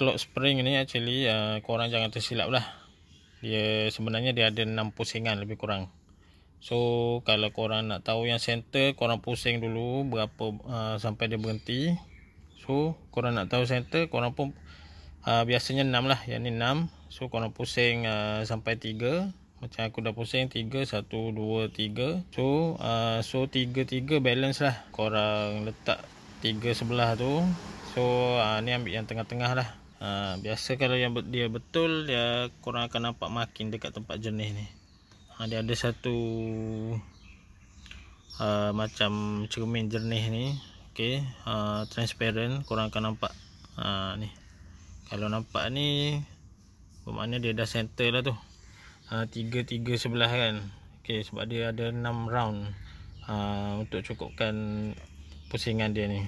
clock spring ni actually uh, korang jangan tersilap lah dia sebenarnya dia ada 6 pusingan lebih kurang so kalau korang nak tahu yang center korang pusing dulu berapa uh, sampai dia berhenti so korang nak tahu center korang pun uh, biasanya 6 lah yang ni 6 so korang pusing uh, sampai 3 macam aku dah pusing 3 1 2 3 so uh, so 3 3 balance lah korang letak 3 sebelah tu so uh, ni ambil yang tengah-tengah lah Ha, biasa kalau yang dia betul dia kurang akan nampak makin dekat tempat jenis ni. Ha, dia ada satu uh, macam cermin jernih ni. Okey, uh, transparent kurang akan nampak. Ha, ni. Kalau nampak ni bermakna dia dah center lah tu. Ha, tiga tiga sebelah kan. Okey, sebab dia ada 6 round. Uh, untuk cukupkan pusingan dia ni